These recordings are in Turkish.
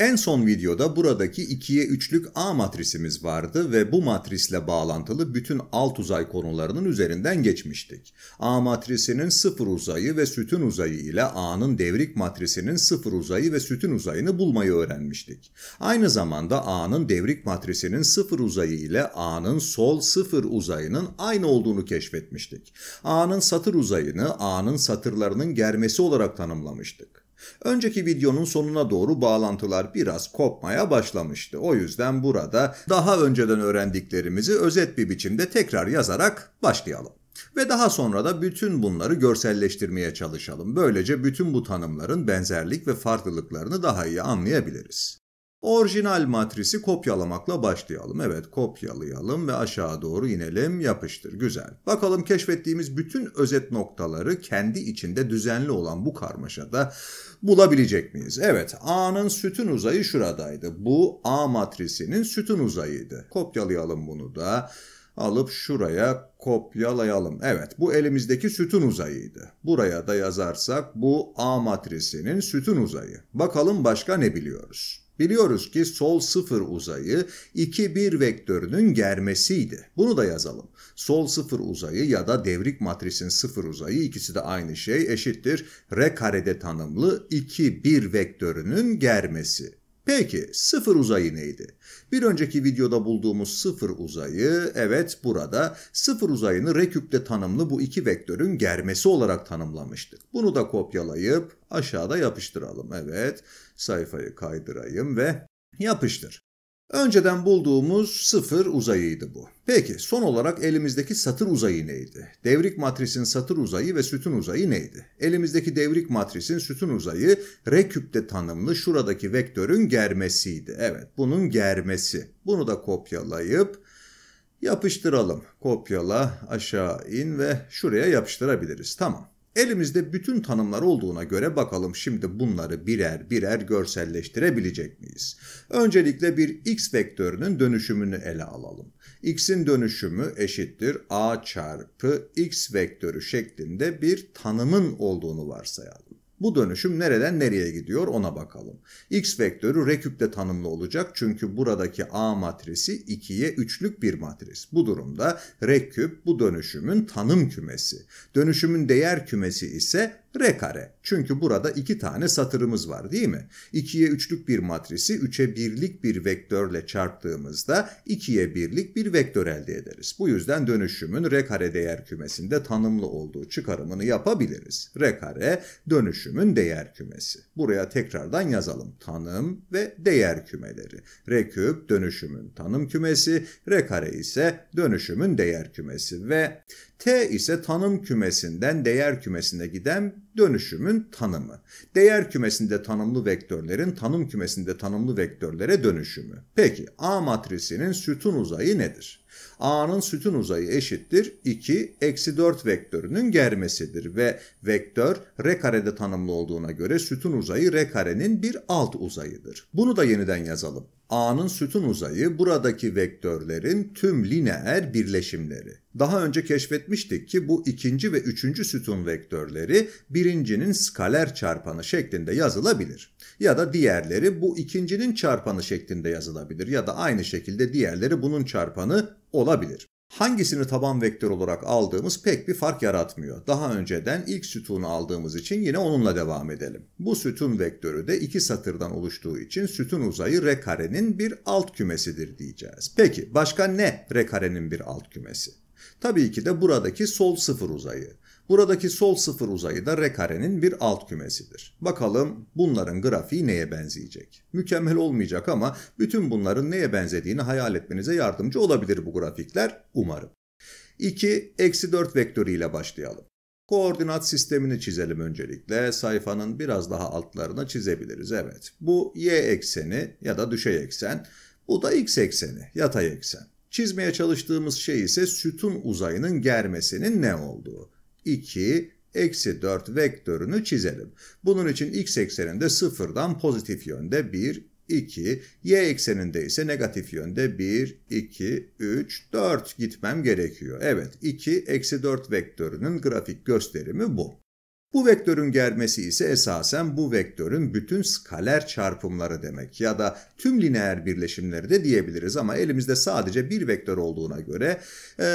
En son videoda buradaki 2'ye 3'lük A matrisimiz vardı ve bu matrisle bağlantılı bütün alt uzay konularının üzerinden geçmiştik. A matrisinin sıfır uzayı ve sütun uzayı ile A'nın devrik matrisinin sıfır uzayı ve sütun uzayını bulmayı öğrenmiştik. Aynı zamanda A'nın devrik matrisinin sıfır uzayı ile A'nın sol sıfır uzayının aynı olduğunu keşfetmiştik. A'nın satır uzayını A'nın satırlarının germesi olarak tanımlamıştık. Önceki videonun sonuna doğru bağlantılar biraz kopmaya başlamıştı. O yüzden burada daha önceden öğrendiklerimizi özet bir biçimde tekrar yazarak başlayalım. Ve daha sonra da bütün bunları görselleştirmeye çalışalım. Böylece bütün bu tanımların benzerlik ve farklılıklarını daha iyi anlayabiliriz. Orijinal matrisi kopyalamakla başlayalım. Evet kopyalayalım ve aşağı doğru inelim yapıştır güzel. Bakalım keşfettiğimiz bütün özet noktaları kendi içinde düzenli olan bu karmaşada bulabilecek miyiz? Evet A'nın sütun uzayı şuradaydı. Bu A matrisinin sütun uzayıydı. Kopyalayalım bunu da alıp şuraya kopyalayalım. Evet bu elimizdeki sütun uzayıydı. Buraya da yazarsak bu A matrisinin sütun uzayı. Bakalım başka ne biliyoruz? Biliyoruz ki sol sıfır uzayı 2-1 vektörünün germesiydi. Bunu da yazalım. Sol sıfır uzayı ya da devrik matrisin sıfır uzayı ikisi de aynı şey eşittir. R karede tanımlı 2-1 vektörünün germesi. Peki sıfır uzayı neydi? Bir önceki videoda bulduğumuz sıfır uzayı evet burada sıfır uzayını reküpte tanımlı bu iki vektörün germesi olarak tanımlamıştık. Bunu da kopyalayıp aşağıda yapıştıralım evet sayfayı kaydırayım ve yapıştır. Önceden bulduğumuz sıfır uzayıydı bu. Peki son olarak elimizdeki satır uzayı neydi? Devrik matrisin satır uzayı ve sütun uzayı neydi? Elimizdeki devrik matrisin sütun uzayı R küpte tanımlı şuradaki vektörün germesiydi. Evet bunun germesi. Bunu da kopyalayıp yapıştıralım. Kopyala aşağı in ve şuraya yapıştırabiliriz. Tamam. Elimizde bütün tanımlar olduğuna göre bakalım şimdi bunları birer birer görselleştirebilecek miyiz? Öncelikle bir x vektörünün dönüşümünü ele alalım. x'in dönüşümü eşittir a çarpı x vektörü şeklinde bir tanımın olduğunu varsayalım. Bu dönüşüm nereden nereye gidiyor ona bakalım. X vektörü reküpte tanımlı olacak çünkü buradaki A matrisi 2'ye 3'lük bir matris. Bu durumda reküp bu dönüşümün tanım kümesi. Dönüşümün değer kümesi ise R kare. Çünkü burada iki tane satırımız var değil mi? 2'ye 3'lük bir matrisi 3'e 1'lik bir vektörle çarptığımızda 2'ye 1'lik bir vektör elde ederiz. Bu yüzden dönüşümün R kare değer kümesinde tanımlı olduğu çıkarımını yapabiliriz. R kare dönüşümün değer kümesi. Buraya tekrardan yazalım. Tanım ve değer kümeleri. R küp dönüşümün tanım kümesi, R kare ise dönüşümün değer kümesi ve T ise tanım kümesinden değer kümesine giden dönüşümün tanımı. Değer kümesinde tanımlı vektörlerin tanım kümesinde tanımlı vektörlere dönüşümü. Peki A matrisinin sütun uzayı nedir? A'nın sütun uzayı eşittir 2 eksi 4 vektörünün germesidir ve vektör R karede tanımlı olduğuna göre sütun uzayı R karenin bir alt uzayıdır. Bunu da yeniden yazalım. A'nın sütun uzayı buradaki vektörlerin tüm lineer birleşimleri. Daha önce keşfetmiştik ki bu ikinci ve üçüncü sütun vektörleri birincinin skaler çarpanı şeklinde yazılabilir. Ya da diğerleri bu ikincinin çarpanı şeklinde yazılabilir ya da aynı şekilde diğerleri bunun çarpanı olabilir hangisini taban vektör olarak aldığımız pek bir fark yaratmıyor. Daha önceden ilk sütunu aldığımız için yine onunla devam edelim. Bu sütun vektörü de iki satırdan oluştuğu için sütun uzayı R karenin bir alt kümesidir diyeceğiz. Peki başka ne R karenin bir alt kümesi? Tabii ki de buradaki sol sıfır uzayı. Buradaki sol sıfır uzayı da R karenin bir alt kümesidir. Bakalım bunların grafiği neye benzeyecek? Mükemmel olmayacak ama bütün bunların neye benzediğini hayal etmenize yardımcı olabilir bu grafikler umarım. 2, eksi 4 vektörü ile başlayalım. Koordinat sistemini çizelim öncelikle. Sayfanın biraz daha altlarına çizebiliriz. Evet. Bu y ekseni ya da düşey eksen. Bu da x ekseni, yatay eksen. Çizmeye çalıştığımız şey ise sütun uzayının germesinin ne olduğu. 2, eksi 4 vektörünü çizelim. Bunun için x ekseninde sıfırdan pozitif yönde 1, 2, y ekseninde ise negatif yönde 1, 2, 3, 4 gitmem gerekiyor. Evet 2, eksi 4 vektörünün grafik gösterimi bu. Bu vektörün germesi ise esasen bu vektörün bütün skaler çarpımları demek ya da tüm lineer birleşimleri de diyebiliriz ama elimizde sadece bir vektör olduğuna göre e,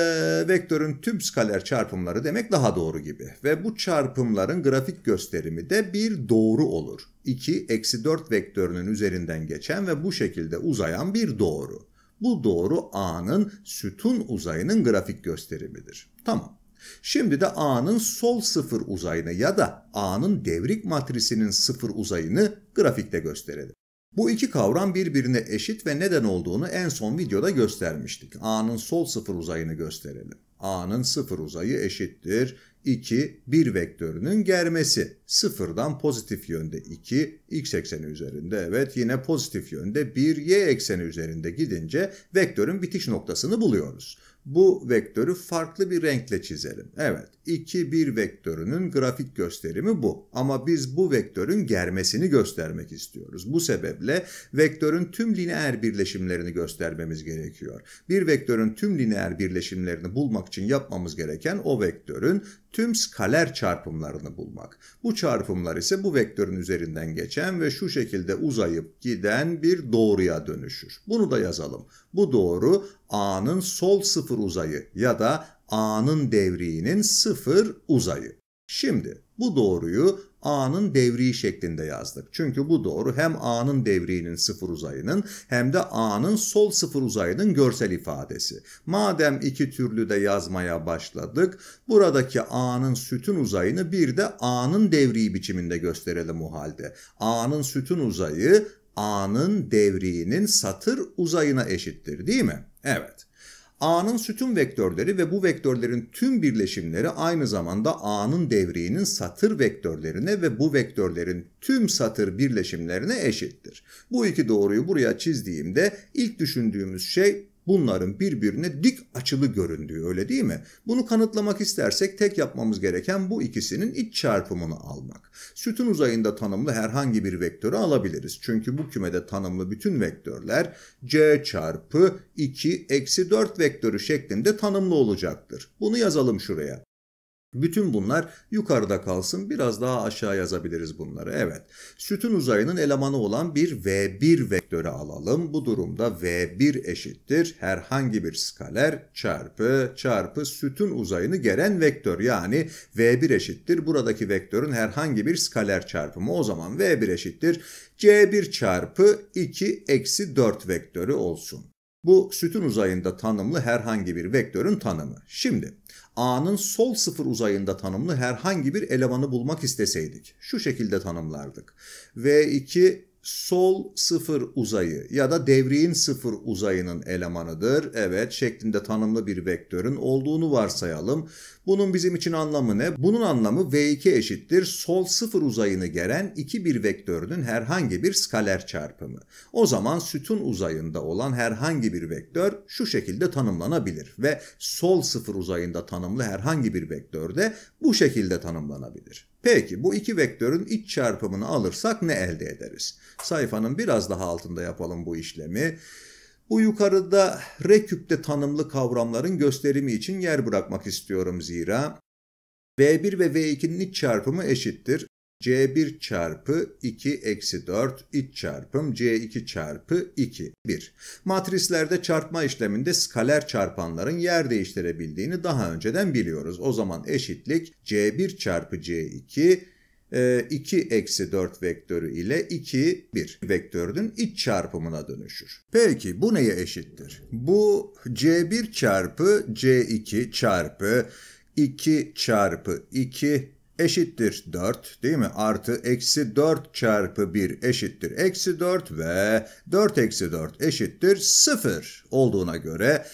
vektörün tüm skaler çarpımları demek daha doğru gibi. Ve bu çarpımların grafik gösterimi de bir doğru olur. 2, eksi 4 vektörünün üzerinden geçen ve bu şekilde uzayan bir doğru. Bu doğru A'nın sütun uzayının grafik gösterimidir. Tamam. Şimdi de A'nın sol sıfır uzayını ya da A'nın devrik matrisinin sıfır uzayını grafikte gösterelim. Bu iki kavram birbirine eşit ve neden olduğunu en son videoda göstermiştik. A'nın sol sıfır uzayını gösterelim. A'nın sıfır uzayı eşittir 2, 1 vektörünün germesi. Sıfırdan pozitif yönde 2, x ekseni üzerinde evet yine pozitif yönde 1, y ekseni üzerinde gidince vektörün bitiş noktasını buluyoruz. Bu vektörü farklı bir renkle çizelim. Evet 2, 1 vektörünün grafik gösterimi bu. Ama biz bu vektörün germesini göstermek istiyoruz. Bu sebeple vektörün tüm lineer birleşimlerini göstermemiz gerekiyor. Bir vektörün tüm lineer birleşimlerini bulmak için yapmamız gereken o vektörün tüm skaler çarpımlarını bulmak. Bu çarpımlar ise bu vektörün üzerinden geçen ve şu şekilde uzayıp giden bir doğruya dönüşür. Bunu da yazalım. Bu doğru A'nın sol sıfır sıfır uzayı ya da A'nın devriğinin sıfır uzayı. Şimdi bu doğruyu A'nın devriği şeklinde yazdık. Çünkü bu doğru hem A'nın devriğinin sıfır uzayının hem de A'nın sol sıfır uzayının görsel ifadesi. Madem iki türlü de yazmaya başladık, buradaki A'nın sütun uzayını bir de A'nın devriği biçiminde gösterelim o halde. A'nın sütun uzayı A'nın devriğinin satır uzayına eşittir değil mi? Evet. A'nın sütun vektörleri ve bu vektörlerin tüm birleşimleri aynı zamanda A'nın devriğinin satır vektörlerine ve bu vektörlerin tüm satır birleşimlerine eşittir. Bu iki doğruyu buraya çizdiğimde ilk düşündüğümüz şey bunların birbirine dik açılı göründüğü öyle değil mi? Bunu kanıtlamak istersek tek yapmamız gereken bu ikisinin iç çarpımını almak. Sütun uzayında tanımlı herhangi bir vektörü alabiliriz. Çünkü bu kümede tanımlı bütün vektörler c çarpı 2 eksi 4 vektörü şeklinde tanımlı olacaktır. Bunu yazalım şuraya. Bütün bunlar yukarıda kalsın biraz daha aşağı yazabiliriz bunları. Evet sütun uzayının elemanı olan bir V1 vektörü alalım. Bu durumda V1 eşittir herhangi bir skaler çarpı çarpı sütun uzayını geren vektör. Yani V1 eşittir buradaki vektörün herhangi bir skaler çarpımı. O zaman V1 eşittir C1 çarpı 2 eksi 4 vektörü olsun. Bu sütun uzayında tanımlı herhangi bir vektörün tanımı. Şimdi A'nın sol sıfır uzayında tanımlı herhangi bir elemanı bulmak isteseydik şu şekilde tanımlardık. V2 sol sıfır uzayı ya da devriğin sıfır uzayının elemanıdır. Evet şeklinde tanımlı bir vektörün olduğunu varsayalım. Bunun bizim için anlamı ne? Bunun anlamı V2 eşittir sol sıfır uzayını gelen iki bir vektörünün herhangi bir skaler çarpımı. O zaman sütun uzayında olan herhangi bir vektör şu şekilde tanımlanabilir ve sol sıfır uzayında tanımlı herhangi bir vektör de bu şekilde tanımlanabilir. Peki bu iki vektörün iç çarpımını alırsak ne elde ederiz? Sayfanın biraz daha altında yapalım bu işlemi. Bu yukarıda reküpte tanımlı kavramların gösterimi için yer bırakmak istiyorum zira V1 ve V2'nin iç çarpımı eşittir. C1 çarpı 2 eksi 4 iç çarpım C2 çarpı 2, 1. Matrislerde çarpma işleminde skaler çarpanların yer değiştirebildiğini daha önceden biliyoruz. O zaman eşitlik C1 çarpı C2 2 e, eksi 4 vektörü ile 2, 1 vektörünün iç çarpımına dönüşür. Peki bu neye eşittir? Bu C1 çarpı C2 çarpı 2 çarpı 2 eşittir 4 değil mi? Artı eksi 4 çarpı 1 eşittir eksi 4 ve 4 eksi 4 eşittir 0 olduğuna göre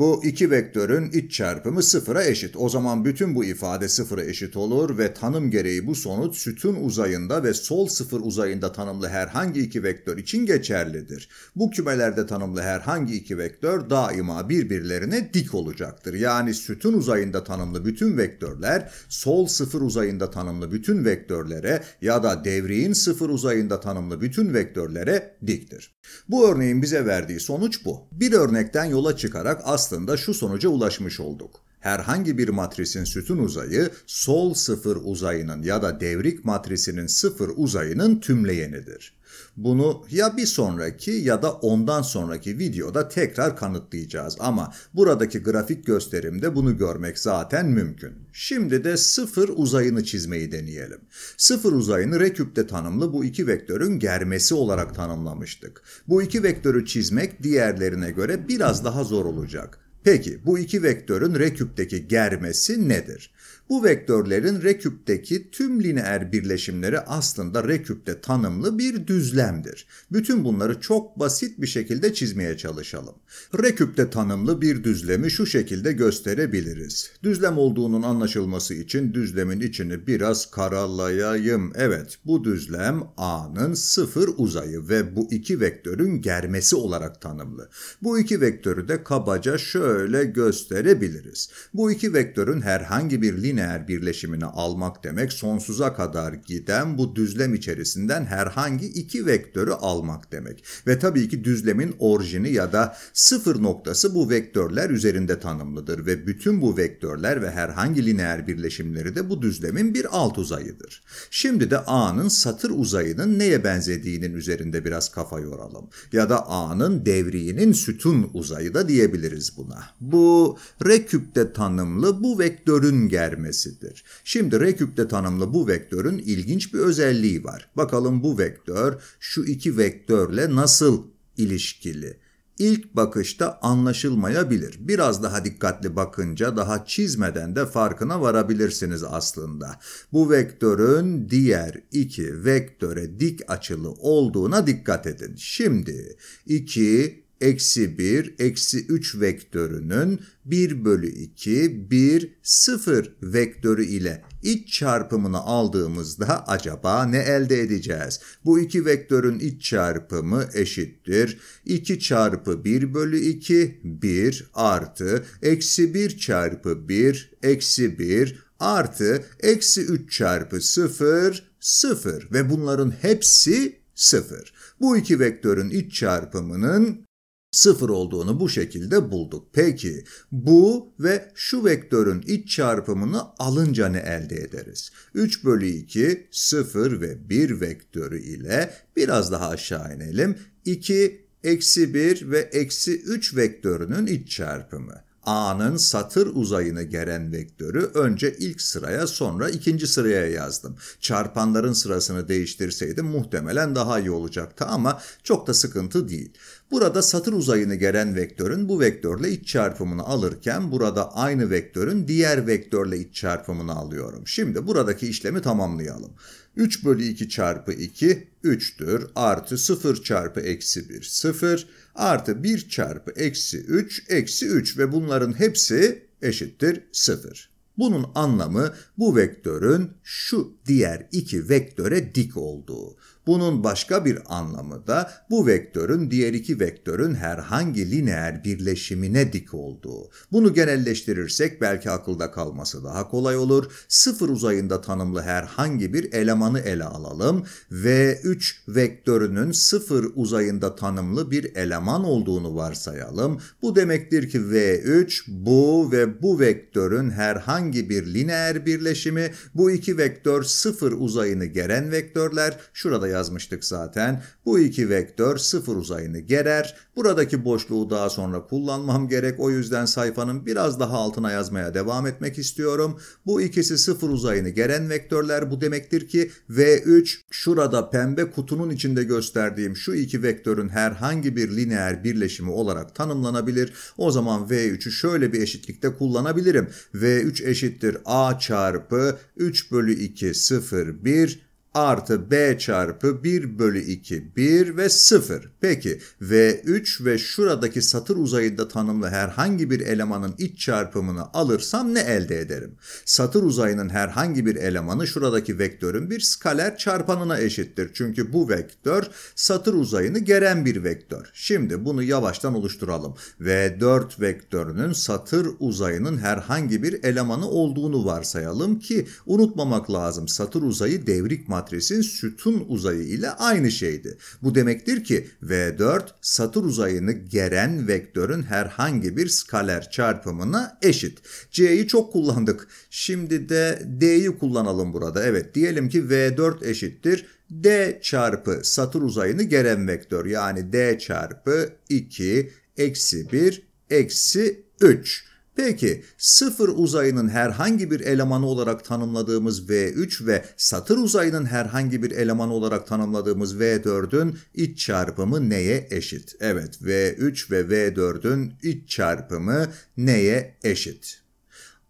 bu iki vektörün iç çarpımı sıfıra eşit. O zaman bütün bu ifade sıfıra eşit olur ve tanım gereği bu sonuç sütun uzayında ve sol sıfır uzayında tanımlı herhangi iki vektör için geçerlidir. Bu kümelerde tanımlı herhangi iki vektör daima birbirlerine dik olacaktır. Yani sütun uzayında tanımlı bütün vektörler sol sıfır uzayında tanımlı bütün vektörlere ya da devriğin sıfır uzayında tanımlı bütün vektörlere diktir. Bu örneğin bize verdiği sonuç bu. Bir örnekten yola çıkarak aslında aslında şu sonuca ulaşmış olduk. Herhangi bir matrisin sütun uzayı sol sıfır uzayının ya da devrik matrisinin sıfır uzayının tümleyenidir. Bunu ya bir sonraki ya da ondan sonraki videoda tekrar kanıtlayacağız ama buradaki grafik gösterimde bunu görmek zaten mümkün. Şimdi de sıfır uzayını çizmeyi deneyelim. Sıfır uzayını reküpte tanımlı bu iki vektörün germesi olarak tanımlamıştık. Bu iki vektörü çizmek diğerlerine göre biraz daha zor olacak. Peki bu iki vektörün reküpteki germesi nedir? Bu vektörlerin reküpteki tüm lineer birleşimleri aslında reküpte tanımlı bir düzlemdir. Bütün bunları çok basit bir şekilde çizmeye çalışalım. Reküpte tanımlı bir düzlemi şu şekilde gösterebiliriz. Düzlem olduğunun anlaşılması için düzlemin içini biraz karalayayım. Evet, bu düzlem A'nın sıfır uzayı ve bu iki vektörün germesi olarak tanımlı. Bu iki vektörü de kabaca şöyle gösterebiliriz. Bu iki vektörün herhangi bir lineer lineer birleşimini almak demek sonsuza kadar giden bu düzlem içerisinden herhangi iki vektörü almak demek. Ve tabii ki düzlemin orijini ya da sıfır noktası bu vektörler üzerinde tanımlıdır ve bütün bu vektörler ve herhangi lineer birleşimleri de bu düzlemin bir alt uzayıdır. Şimdi de A'nın satır uzayının neye benzediğinin üzerinde biraz kafa yoralım. Ya da A'nın devriğinin sütun uzayı da diyebiliriz buna. Bu reküpte tanımlı bu vektörün germesi gelmesidir. Şimdi reküple tanımlı bu vektörün ilginç bir özelliği var. Bakalım bu vektör şu iki vektörle nasıl ilişkili? İlk bakışta anlaşılmayabilir. Biraz daha dikkatli bakınca daha çizmeden de farkına varabilirsiniz aslında. Bu vektörün diğer iki vektöre dik açılı olduğuna dikkat edin. Şimdi 2 eksi 1, eksi 3 vektörünün 1 bölü 2, 1, 0 vektörü ile iç çarpımını aldığımızda acaba ne elde edeceğiz? Bu iki vektörün iç çarpımı eşittir. 2 çarpı 1 bölü 2, 1 artı eksi 1 çarpı 1, eksi 1 artı eksi 3 çarpı 0, 0 ve bunların hepsi 0. Bu iki vektörün iç çarpımının sıfır olduğunu bu şekilde bulduk. Peki bu ve şu vektörün iç çarpımını alınca ne elde ederiz? 3 bölü 2, sıfır ve 1 vektörü ile biraz daha aşağı inelim. 2, eksi 1 ve eksi 3 vektörünün iç çarpımı. A'nın satır uzayını geren vektörü önce ilk sıraya sonra ikinci sıraya yazdım. Çarpanların sırasını değiştirseydim muhtemelen daha iyi olacaktı ama çok da sıkıntı değil. Burada satır uzayını geren vektörün bu vektörle iç çarpımını alırken burada aynı vektörün diğer vektörle iç çarpımını alıyorum. Şimdi buradaki işlemi tamamlayalım. 3 bölü 2 çarpı 2 3'tür artı 0 çarpı eksi 1 0 artı 1 çarpı eksi 3 eksi 3 ve bunların hepsi eşittir 0. Bunun anlamı bu vektörün şu diğer iki vektöre dik olduğu. Bunun başka bir anlamı da bu vektörün diğer iki vektörün herhangi lineer birleşimine dik olduğu. Bunu genelleştirirsek belki akılda kalması daha kolay olur. Sıfır uzayında tanımlı herhangi bir elemanı ele alalım v 3 vektörünün sıfır uzayında tanımlı bir eleman olduğunu varsayalım. Bu demektir ki V3 bu ve bu vektörün herhangi bir lineer birleşimi bu iki vektör sıfır uzayını geren vektörler şurada yazmıştık zaten. Bu iki vektör sıfır uzayını gerer. Buradaki boşluğu daha sonra kullanmam gerek. O yüzden sayfanın biraz daha altına yazmaya devam etmek istiyorum. Bu ikisi sıfır uzayını geren vektörler. Bu demektir ki V3 şurada pembe kutunun içinde gösterdiğim şu iki vektörün herhangi bir lineer birleşimi olarak tanımlanabilir. O zaman V3'ü şöyle bir eşitlikte kullanabilirim. V3 eşittir A çarpı 3 bölü 2 0 1 artı b çarpı 1 bölü 2, 1 ve 0. Peki v3 ve şuradaki satır uzayında tanımlı herhangi bir elemanın iç çarpımını alırsam ne elde ederim? Satır uzayının herhangi bir elemanı şuradaki vektörün bir skaler çarpanına eşittir. Çünkü bu vektör satır uzayını geren bir vektör. Şimdi bunu yavaştan oluşturalım. v4 vektörünün satır uzayının herhangi bir elemanı olduğunu varsayalım ki unutmamak lazım satır uzayı devrik madde matris'in sütun uzayı ile aynı şeydi. Bu demektir ki V4 satır uzayını geren vektörün herhangi bir skaler çarpımına eşit. C'yi çok kullandık. Şimdi de D'yi kullanalım burada. Evet diyelim ki V4 eşittir D çarpı satır uzayını geren vektör yani D çarpı 2 eksi 1 eksi 3. Peki sıfır uzayının herhangi bir elemanı olarak tanımladığımız V3 ve satır uzayının herhangi bir elemanı olarak tanımladığımız V4'ün iç çarpımı neye eşit? Evet V3 ve V4'ün iç çarpımı neye eşit?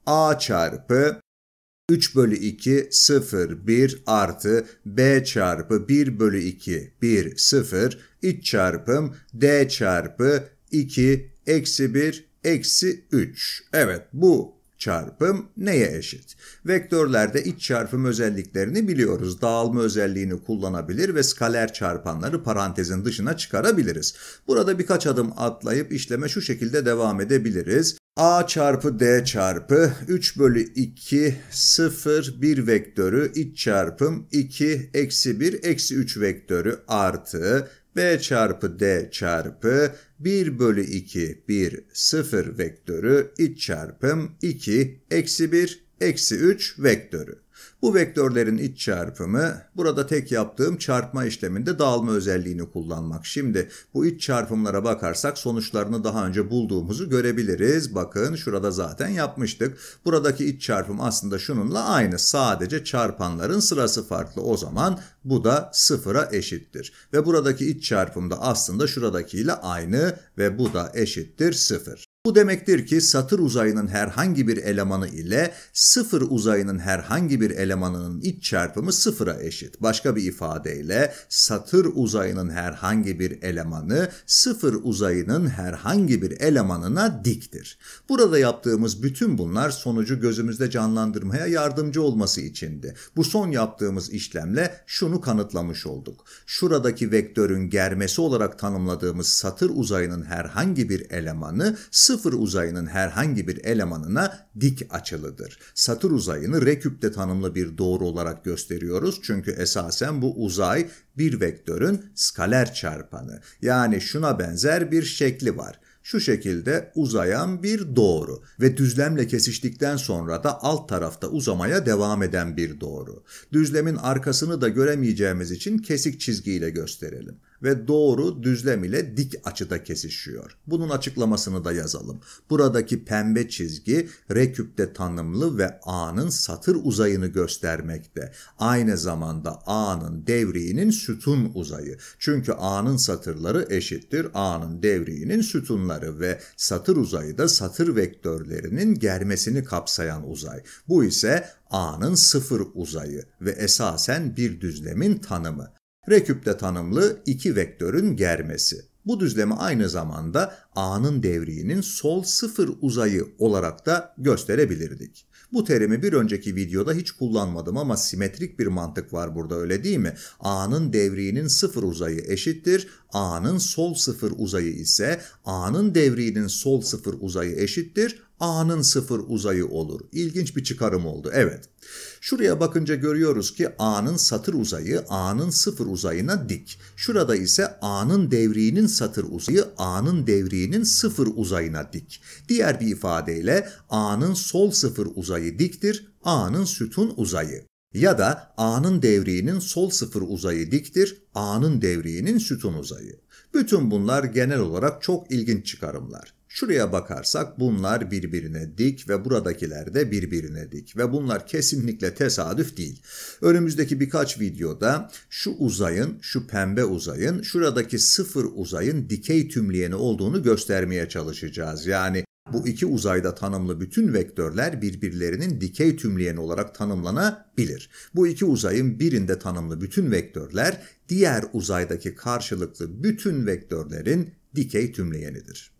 A çarpı 3 bölü 2 0 1 artı B çarpı 1 bölü 2 1 0 iç çarpım D çarpı 2 eksi 1 eksi 3. Evet bu çarpım neye eşit? Vektörlerde iç çarpım özelliklerini biliyoruz. Dağılma özelliğini kullanabilir ve skaler çarpanları parantezin dışına çıkarabiliriz. Burada birkaç adım atlayıp işleme şu şekilde devam edebiliriz. A çarpı D çarpı 3 bölü 2 0 1 vektörü iç çarpım 2 eksi 1 eksi 3 vektörü artı B çarpı D çarpı 1 bölü 2 1 0 vektörü iç çarpım 2 eksi 1 eksi 3 vektörü. Bu vektörlerin iç çarpımı burada tek yaptığım çarpma işleminde dağılma özelliğini kullanmak. Şimdi bu iç çarpımlara bakarsak sonuçlarını daha önce bulduğumuzu görebiliriz. Bakın şurada zaten yapmıştık. Buradaki iç çarpım aslında şununla aynı. Sadece çarpanların sırası farklı. O zaman bu da sıfıra eşittir. Ve buradaki iç çarpım da aslında şuradakiyle aynı ve bu da eşittir sıfır. Bu demektir ki satır uzayının herhangi bir elemanı ile sıfır uzayının herhangi bir elemanının iç çarpımı sıfıra eşit. Başka bir ifadeyle satır uzayının herhangi bir elemanı sıfır uzayının herhangi bir elemanına diktir. Burada yaptığımız bütün bunlar sonucu gözümüzde canlandırmaya yardımcı olması içindi. Bu son yaptığımız işlemle şunu kanıtlamış olduk. Şuradaki vektörün germesi olarak tanımladığımız satır uzayının herhangi bir elemanı sıfır sıfır uzayının herhangi bir elemanına dik açılıdır. Satır uzayını reküpte tanımlı bir doğru olarak gösteriyoruz çünkü esasen bu uzay bir vektörün skaler çarpanı yani şuna benzer bir şekli var şu şekilde uzayan bir doğru ve düzlemle kesiştikten sonra da alt tarafta uzamaya devam eden bir doğru. Düzlemin arkasını da göremeyeceğimiz için kesik çizgiyle gösterelim ve doğru düzlem ile dik açıda kesişiyor. Bunun açıklamasını da yazalım. Buradaki pembe çizgi reküpte tanımlı ve A'nın satır uzayını göstermekte. Aynı zamanda A'nın devriğinin sütun uzayı. Çünkü A'nın satırları eşittir A'nın devriğinin sütunları ve satır uzayı da satır vektörlerinin germesini kapsayan uzay. Bu ise A'nın sıfır uzayı ve esasen bir düzlemin tanımı. Reküpte tanımlı iki vektörün germesi. Bu düzlemi aynı zamanda A'nın devriğinin sol sıfır uzayı olarak da gösterebilirdik. Bu terimi bir önceki videoda hiç kullanmadım ama simetrik bir mantık var burada öyle değil mi? A'nın devriğinin sıfır uzayı eşittir. A'nın sol sıfır uzayı ise A'nın devriğinin sol sıfır uzayı eşittir. A'nın sıfır uzayı olur. İlginç bir çıkarım oldu. Evet. Şuraya bakınca görüyoruz ki A'nın satır uzayı A'nın sıfır uzayına dik. Şurada ise A'nın devriğinin satır uzayı A'nın devriğinin sıfır uzayına dik. Diğer bir ifadeyle A'nın sol sıfır uzayı diktir, A'nın sütun uzayı. Ya da A'nın devriğinin sol sıfır uzayı diktir, A'nın devriğinin sütun uzayı. Bütün bunlar genel olarak çok ilginç çıkarımlar. Şuraya bakarsak bunlar birbirine dik ve buradakiler de birbirine dik ve bunlar kesinlikle tesadüf değil. Önümüzdeki birkaç videoda şu uzayın, şu pembe uzayın, şuradaki sıfır uzayın dikey tümleyeni olduğunu göstermeye çalışacağız. Yani bu iki uzayda tanımlı bütün vektörler birbirlerinin dikey tümleyeni olarak tanımlanabilir. Bu iki uzayın birinde tanımlı bütün vektörler diğer uzaydaki karşılıklı bütün vektörlerin dikey tümleyenidir.